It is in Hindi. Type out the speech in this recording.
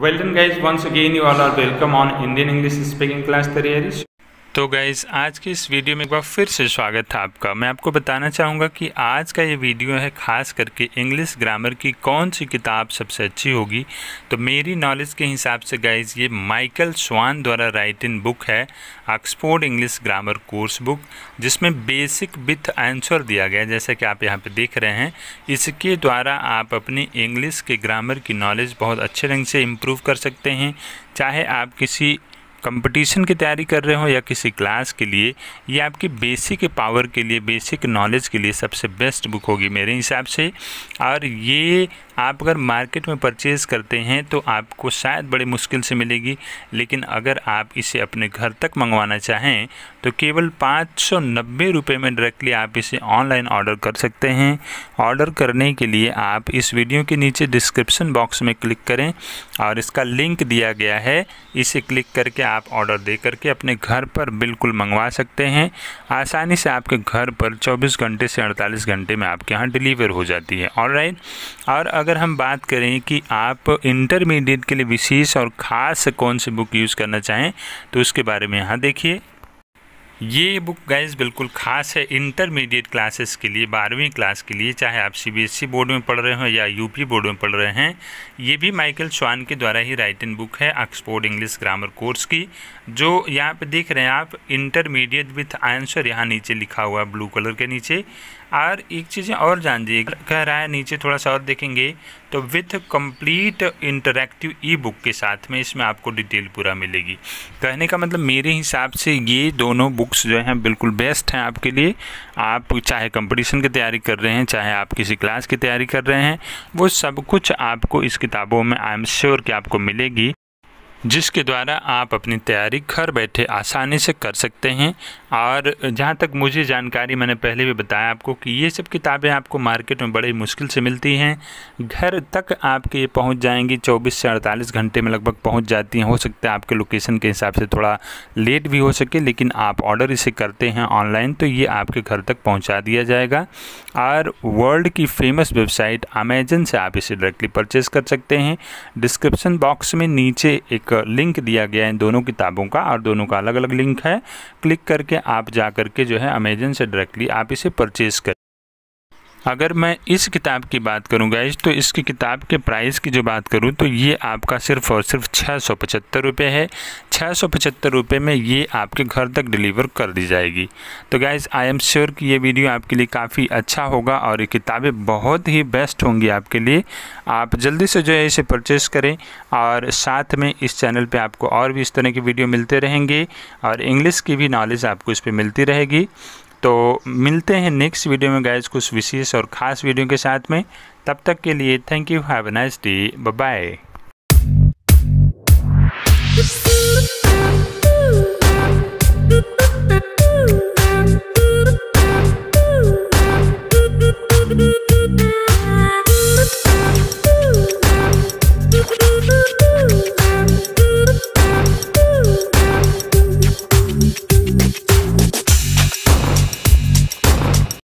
Well done guys, once again you all are welcome on Indian English Speaking Class Theory. तो गाइज़ आज के इस वीडियो में एक बार फिर से स्वागत है आपका मैं आपको बताना चाहूँगा कि आज का ये वीडियो है खास करके इंग्लिश ग्रामर की कौन सी किताब सबसे अच्छी होगी तो मेरी नॉलेज के हिसाब से गाइज़ ये माइकल स्वान द्वारा राइट इन बुक है Oxford English grammar course book जिसमें बेसिक विथ आंसर दिया गया जैसे कि आप यहाँ पर देख रहे हैं इसके द्वारा आप अपनी इंग्लिश के ग्रामर की नॉलेज बहुत अच्छे ढंग से इम्प्रूव कर सकते हैं चाहे आप किसी कंपटीशन की तैयारी कर रहे हो या किसी क्लास के लिए ये आपकी बेसिक पावर के लिए बेसिक नॉलेज के लिए सबसे बेस्ट बुक होगी मेरे हिसाब से और ये आप अगर मार्केट में परचेज करते हैं तो आपको शायद बड़े मुश्किल से मिलेगी लेकिन अगर आप इसे अपने घर तक मंगवाना चाहें तो केवल पाँच सौ नब्बे रुपये में डायरेक्टली आप इसे ऑनलाइन ऑर्डर कर सकते हैं ऑर्डर करने के लिए आप इस वीडियो के नीचे डिस्क्रिप्शन बॉक्स में क्लिक करें और इसका लिंक दिया गया है इसे क्लिक करके आप आप ऑर्डर दे करके अपने घर पर बिल्कुल मंगवा सकते हैं आसानी से आपके घर पर 24 घंटे से 48 घंटे में आपके यहाँ डिलीवर हो जाती है और राइट और अगर हम बात करें कि आप इंटरमीडिएट के लिए विशेष और ख़ास कौन सी बुक यूज़ करना चाहें तो उसके बारे में यहाँ देखिए ये बुक गाइज बिल्कुल ख़ास है इंटरमीडिएट क्लासेस के लिए बारहवीं क्लास के लिए चाहे आप सीबीएसई बोर्ड e में पढ़ रहे हो या यूपी बोर्ड में पढ़ रहे हैं ये भी माइकल श्वान के द्वारा ही राइटिंग बुक है ऑक्सफोर्ड इंग्लिश ग्रामर कोर्स की जो यहाँ पे देख रहे हैं आप इंटरमीडिएट विथ आंसर यहाँ नीचे लिखा हुआ है ब्लू कलर के नीचे और एक चीज़ें और जान दिए कह रहा है नीचे थोड़ा सा और देखेंगे तो with complete interactive e book के साथ में इसमें आपको डिटेल पूरा मिलेगी कहने का मतलब मेरे हिसाब से ये दोनों बुक बुक्स जो हैं बिल्कुल बेस्ट हैं आपके लिए आप चाहे कंपटीशन की तैयारी कर रहे हैं चाहे आप किसी क्लास की तैयारी कर रहे हैं वो सब कुछ आपको इस किताबों में आई एम श्योर कि आपको मिलेगी जिसके द्वारा आप अपनी तैयारी घर बैठे आसानी से कर सकते हैं और जहाँ तक मुझे जानकारी मैंने पहले भी बताया आपको कि ये सब किताबें आपको मार्केट में बड़ी मुश्किल से मिलती हैं घर तक आपके ये पहुँच जाएंगी 24 से 48 घंटे में लगभग पहुँच जाती हैं हो सकता है आपके लोकेशन के हिसाब से थोड़ा लेट भी हो सके लेकिन आप ऑर्डर इसे करते हैं ऑनलाइन तो ये आपके घर तक पहुँचा दिया जाएगा और वर्ल्ड की फेमस वेबसाइट अमेजन से आप इसे डायरेक्टली परचेज़ कर सकते हैं डिस्क्रिप्सन बॉक्स में नीचे एक एक लिंक दिया गया है इन दोनों किताबों का और दोनों का अलग अलग लिंक है क्लिक करके आप जा करके जो है अमेजन से डायरेक्टली आप इसे परचेज़ करें अगर मैं इस किताब की बात करूँ गाइज तो इसकी किताब के प्राइस की जो बात करूँ तो ये आपका सिर्फ और सिर्फ छः सौ पचहत्तर रुपये है छः सौ पचहत्तर रुपये में ये आपके घर तक डिलीवर कर दी जाएगी तो गाइज़ आई एम श्योर कि ये वीडियो आपके लिए काफ़ी अच्छा होगा और ये किताबें बहुत ही बेस्ट होंगी आपके लिए आप जल्दी से जो है इसे परचेस करें और साथ में इस चैनल पर आपको और भी इस तरह की वीडियो मिलते रहेंगे और इंग्लिश की भी नॉलेज आपको इस पर मिलती रहेगी तो मिलते हैं नेक्स्ट वीडियो में गाइज कुछ विशेष और ख़ास वीडियो के साथ में तब तक के लिए thank you have nice day bye